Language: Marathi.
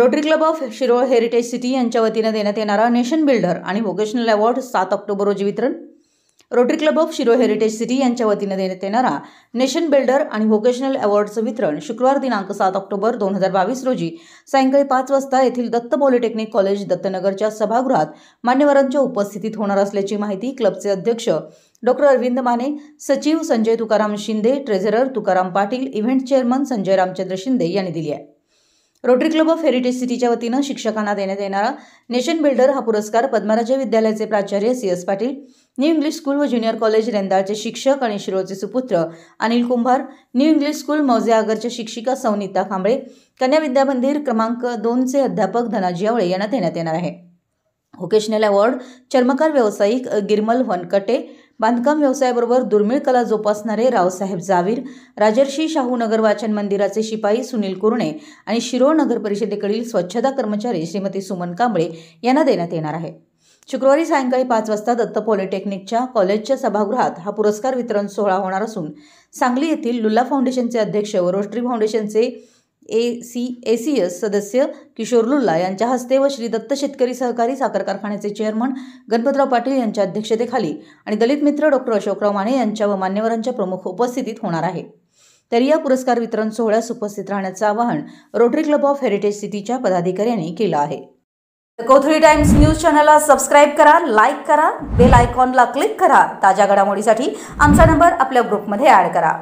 rotary club of Shirol heritage city यांच्या वतीनं देण्यात येणारा नेशन बिल्डर आणि व्होकेशनल अवॉर्ड सात ऑक्टोबर रोजी वितरण Rotary club of Shirol heritage city यांच्या वतीनं देण्यात येणारा नेशन बिल्डर आणि व्होकेशनल अवॉर्डचं वितरण शुक्रवार दिनांक सात ऑक्टोबर दोन हजार बावीस रोजी सायंकाळी पाच वाजता येथील दत्त पॉलिटेक्निक कॉलेज दत्तनगरच्या सभागृहात मान्यवरांच्या उपस्थितीत होणार असल्याची माहिती क्लबचे अध्यक्ष डॉक्टर अरविंद माने सचिव Sanjay Tukaram Shinde treasurer Tukaram Patil event chairman Sanjay Ramchandra Shinde यांनी दिली आहे रोटरी क्लब ऑफ हेरिटेज सिटीच्या वतीनं शिक्षकांना देण्यात येणारा नेशन बिल्डर हा पुरस्कार पद्मराजे विद्यालयाचे प्राचार्य C S Patil new English school व ज्युनियर कॉलेज रेंदाळचे शिक्षक आणि शिरोचे सुपुत्र Anil Kumbhar new English school मौजे आगरच्या शिक्षिका सौनिता कांबळे कन्या विद्यामंदिर क्रमांक दोनचे अध्यापक धनाजी आवळे यांना देण्यात येणार आहे व्होकेशनल अवॉर्ड चर्मकार व्यावसायिक गिरमल वनकटे बांधकाम व्यवसायाबरोबर दुर्मिळ कला जोपासणारे रावसाहेब जावीर राजर्षी शाहू नगर वाचन मंदिराचे शिपाई सुनील कुरणे आणि शिरोळ नगर परिषदेकडील स्वच्छता कर्मचारी श्रीमती सुमन कांबळे यांना देण्यात येणार आहे शुक्रवारी सायंकाळी पाच वाजता दत्त पॉलिटेक्निकच्या कॉलेजच्या सभागृहात हा पुरस्कार वितरण सोहळा होणार असून सांगली येथील लुल्ला फाउंडेशनचे अध्यक्ष व रोस्ट्री फाउंडेशनचे A C A C S सदस्य किशोर लुल्ला यांच्या हस्ते व श्री दत्त शेतकरी सहकारी साखर कारखान्याचे चेअरमन गणपतराव पाटील यांच्या अध्यक्षतेखाली आणि दलित मित्र डॉक्टर अशोकराव माने यांच्या व मान्यवरांच्या प्रमुख उपस्थितीत होणार आहे तर या पुरस्कार वितरण सोहळ्यास उपस्थित राहण्याचं आवाहन रोटरी क्लब ऑफ हेरिटेज सिटीच्या पदाधिकाऱ्यांनी केलं आहे कोथळी टाइम्स न्यूज चॅनलला सबस्क्राईब करा लाईक करा बेल आयकॉनला क्लिक करा ताज्या घडामोडीसाठी आमचा नंबर आपल्या ग्रुपमध्ये ॲड करा